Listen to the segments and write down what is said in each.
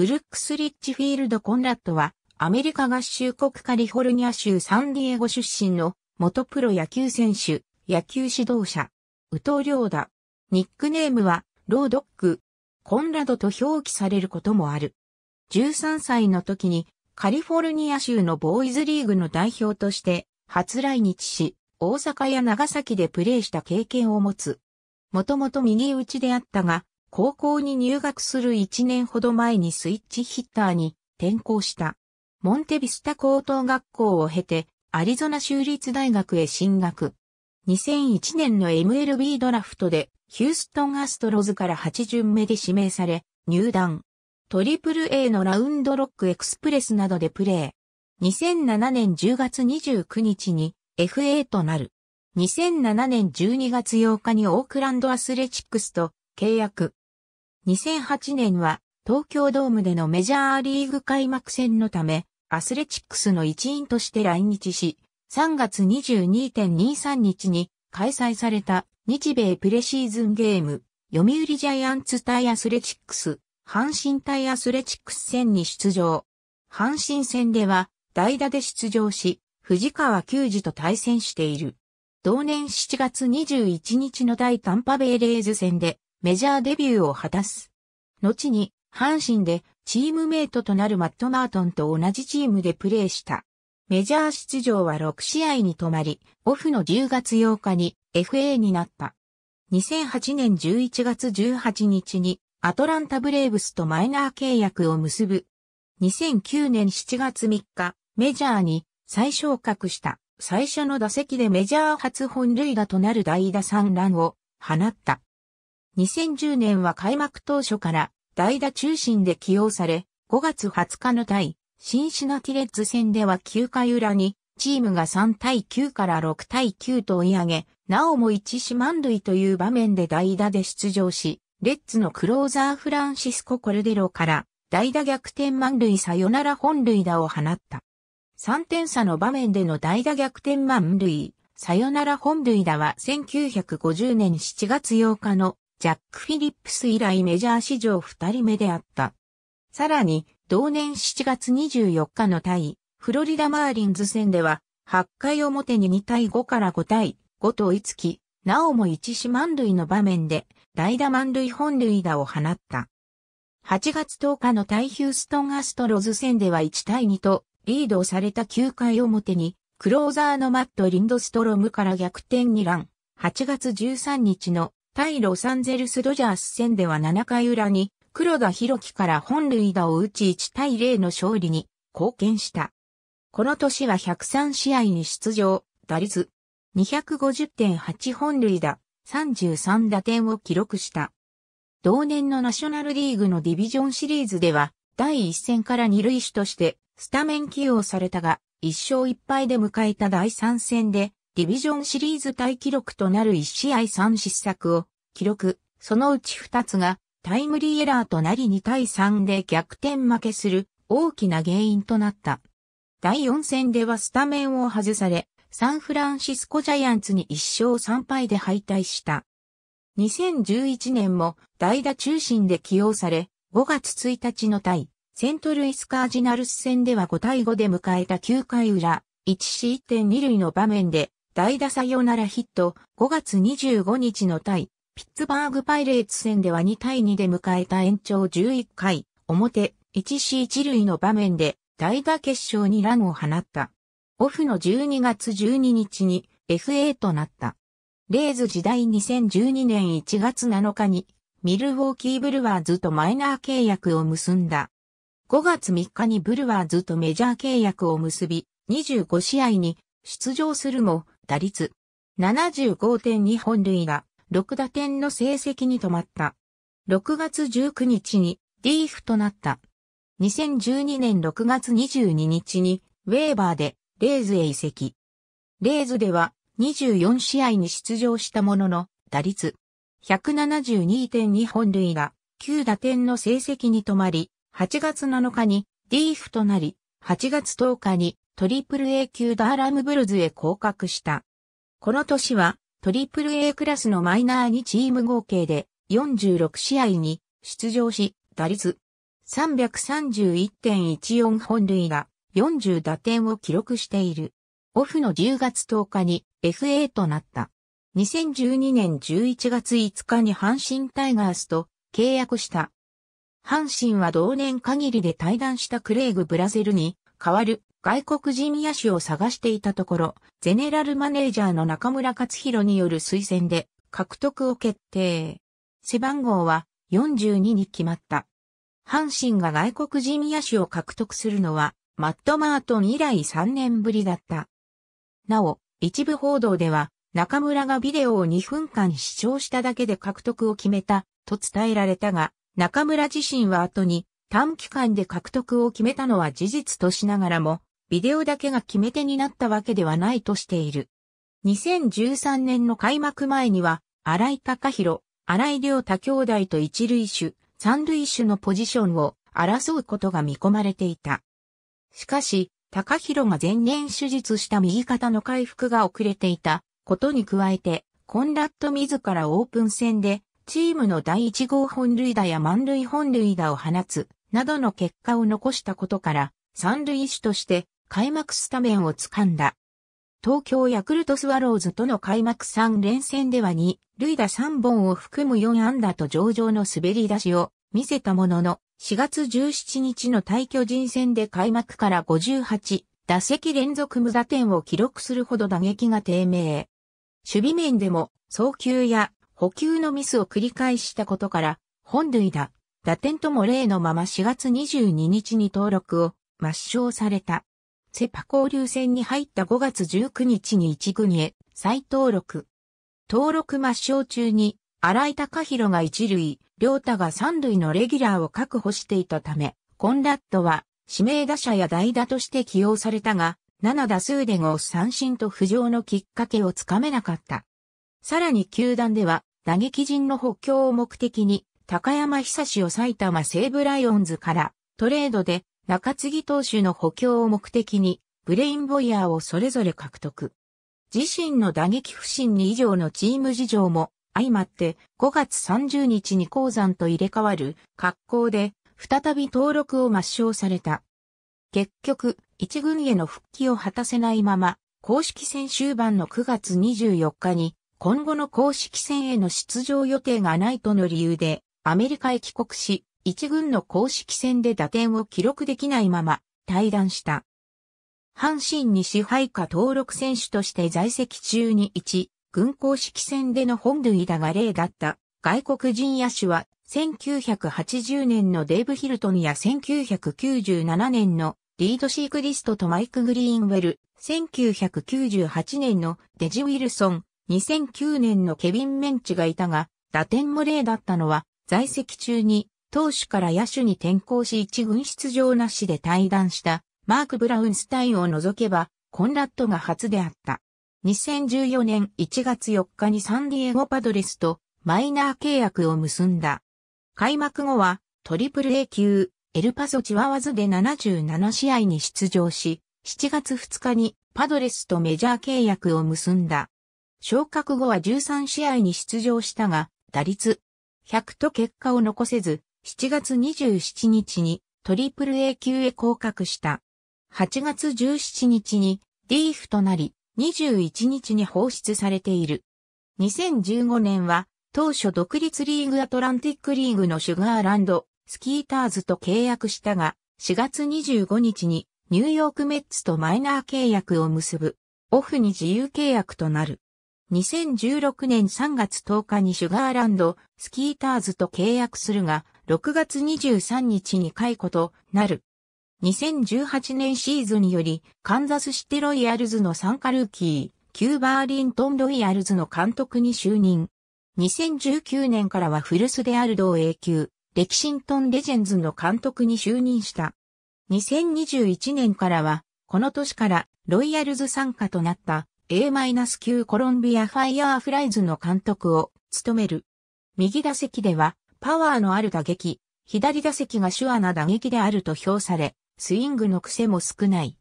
ブルックス・リッチフィールド・コンラットは、アメリカ合衆国カリフォルニア州サンディエゴ出身の元プロ野球選手、野球指導者、宇藤ーダ。ニックネームは、ロードック、コンラドと表記されることもある。13歳の時に、カリフォルニア州のボーイズリーグの代表として、初来日し、大阪や長崎でプレーした経験を持つ。もともと右打ちであったが、高校に入学する1年ほど前にスイッチヒッターに転校した。モンテビスタ高等学校を経て、アリゾナ州立大学へ進学。2001年の MLB ドラフトで、ヒューストンアストロズから8巡目で指名され、入団。トリプル A のラウンドロックエクスプレスなどでプレー。2007年10月29日に FA となる。2007年12月8日にオークランドアスレチックスと契約。2008年は東京ドームでのメジャーリーグ開幕戦のため、アスレチックスの一員として来日し、3月22.23日に開催された日米プレシーズンゲーム、読売ジャイアンツ対アスレチックス、阪神対アスレチックス戦に出場。阪神戦では代打で出場し、藤川球児と対戦している。同年7月21日の大タンパベイレーズ戦でメジャーデビューを果たす。後に、阪神でチームメイトとなるマット・マートンと同じチームでプレーした。メジャー出場は6試合に止まり、オフの10月8日に FA になった。2008年11月18日にアトランタブレーブスとマイナー契約を結ぶ。2009年7月3日、メジャーに再昇格した最初の打席でメジャー初本塁打となる代打3乱を放った。2010年は開幕当初から代打中心で起用され、5月20日の対シンシナティレッズ戦では9回裏にチームが3対9から6対9と追い上げ、なおも1四満塁という場面で代打で出場し、レッツのクローザーフランシスコ・コルデロから代打逆転満塁サヨナラ本塁打を放った。3点差の場面での代打逆転満塁、サヨナラ本塁打は1950年7月8日のジャック・フィリップス以来メジャー史上2人目であった。さらに、同年7月24日の対、フロリダ・マーリンズ戦では、8回表に2対5から5対5と追いつき、なおも1四満塁の場面で、代打満塁本塁打を放った。8月10日の対ヒューストン・アストロズ戦では1対2と、リードをされた9回表に、クローザーのマット・リンドストロムから逆転にラン。8月13日の対ロサンゼルスドジャース戦では7回裏に黒田博樹から本塁打を打ち1対0の勝利に貢献した。この年は103試合に出場、打率250.8本塁打、33打点を記録した。同年のナショナルリーグのディビジョンシリーズでは、第1戦から二塁手としてスタメン起用されたが、1勝1敗で迎えた第3戦で、ディビジョンシリーズ対記録となる1試合3失策を記録、そのうち2つがタイムリーエラーとなり2対3で逆転負けする大きな原因となった。第4戦ではスタメンを外され、サンフランシスコジャイアンツに1勝3敗で敗退した。2011年も代打中心で起用され、5月1日の対セントルイスカージナルス戦では5対5で迎えた9回裏、1失1 2塁の場面で代打サヨナラヒット、5月25日の対、ピッツバーグパイレーツ戦では2対2で迎えた延長11回、表、1C1 塁の場面で、代打決勝にランを放った。オフの12月12日に FA となった。レーズ時代2012年1月7日にミルウォーキーブルワーズとマイナー契約を結んだ。5月3日にブルワーズとメジャー契約を結び、25試合に出場するも打率75.2本塁打、6打点の成績に止まった。6月19日にリーフとなった。2012年6月22日にウェーバーでレーズへ移籍。レーズでは24試合に出場したものの打率172.2本塁打、9打点の成績に止まり、8月7日にリーフとなり、8月10日にトリプル A 級ダーラムブルズへ降格した。この年は、トリプル A クラスのマイナーにチーム合計で46試合に出場し、打率331.14本塁打40打点を記録している。オフの10月10日に FA となった。2012年11月5日に阪神タイガースと契約した。阪神は同年限りで退団したクレイグ・ブラゼルに代わる外国人野手を探していたところ、ゼネラルマネージャーの中村克弘による推薦で獲得を決定。背番号は42に決まった。阪神が外国人野手を獲得するのは、マット・マートン以来3年ぶりだった。なお、一部報道では、中村がビデオを2分間視聴しただけで獲得を決めたと伝えられたが、中村自身は後に短期間で獲得を決めたのは事実としながらも、ビデオだけが決め手になったわけではないとしている。2013年の開幕前には、荒井隆弘、荒井良太兄弟と一塁手、三塁手のポジションを争うことが見込まれていた。しかし、高弘が前年手術した右肩の回復が遅れていたことに加えて、コンラッド自らオープン戦でチームの第一号本塁打や満塁本塁打を放つなどの結果を残したことから、三塁手として開幕スタメンを掴んだ。東京ヤクルトスワローズとの開幕3連戦では2、塁打3本を含む4安打と上々の滑り出しを見せたものの、4月17日の対巨人戦で開幕から58打席連続無打点を記録するほど打撃が低迷。守備面でも送球や補給のミスを繰り返したことから、本塁打、打点とも例のまま4月22日に登録を抹消された。セパ交流戦に入った5月19日に一軍へ再登録。登録抹消中に、荒井隆弘が一塁、両太が三塁のレギュラーを確保していたため、コンラッドは指名打者や代打として起用されたが、7打数で5三振と浮上のきっかけをつかめなかった。さらに球団では、打撃陣の補強を目的に、高山久志を埼玉西武ライオンズからトレードで中継ぎ投手の補強を目的に、ブレインボイヤーをそれぞれ獲得。自身の打撃不振に以上のチーム事情も相まって5月30日に鉱山と入れ替わる格好で再び登録を抹消された。結局、一軍への復帰を果たせないまま、公式戦終盤の9月24日に今後の公式戦への出場予定がないとの理由でアメリカへ帰国し、一軍の公式戦で打点を記録できないまま退団した。阪神に支配下登録選手として在籍中に一軍公式戦での本塁打が例だった外国人野手は1980年のデーブ・ヒルトンや1997年のリード・シークリストとマイク・グリーンウェル、1998年のデジ・ウィルソン、2009年のケビン・メンチがいたが、打点も例だったのは在籍中に投手から野手に転向し一軍出場なしで退団したマーク・ブラウンスタインを除けばコンラットが初であった。2014年1月4日にサンディエゴパドレスとマイナー契約を結んだ。開幕後はトリプル A 級エルパソチワワズで77試合に出場し、7月2日にパドレスとメジャー契約を結んだ。昇格後は13試合に出場したが、打率100と結果を残せず、7月27日にトリプル A 級へ降格した。8月17日にリーフとなり、21日に放出されている。2015年は当初独立リーグアトランティックリーグのシュガーランド、スキーターズと契約したが、4月25日にニューヨークメッツとマイナー契約を結ぶ。オフに自由契約となる。2016年3月10日にシュガーランド、スキーターズと契約するが、6月23日に解雇となる。2018年シーズンにより、カンザスシティロイヤルズの参加ルーキー、キューバーリントンロイヤルズの監督に就任。2019年からはフルスである同永久、レキシントンレジェンズの監督に就任した。2021年からは、この年からロイヤルズ参加となった A-9 コロンビアファイヤーフライズの監督を務める。右打席ではパワーのある打撃、左打席が手話な打撃であると評され、スイングの癖も少ない。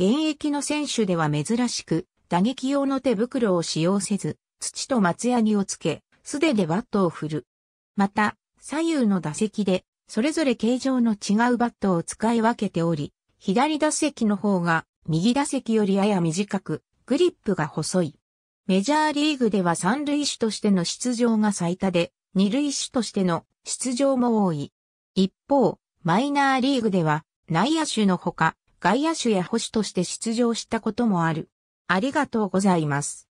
現役の選手では珍しく、打撃用の手袋を使用せず、土と松ヤニをつけ、素手でバットを振る。また、左右の打席で、それぞれ形状の違うバットを使い分けており、左打席の方が、右打席よりやや短く、グリップが細い。メジャーリーグでは三塁手としての出場が最多で、二塁手としての出場も多い。一方、マイナーリーグでは内野手のほか外野手や捕手として出場したこともある。ありがとうございます。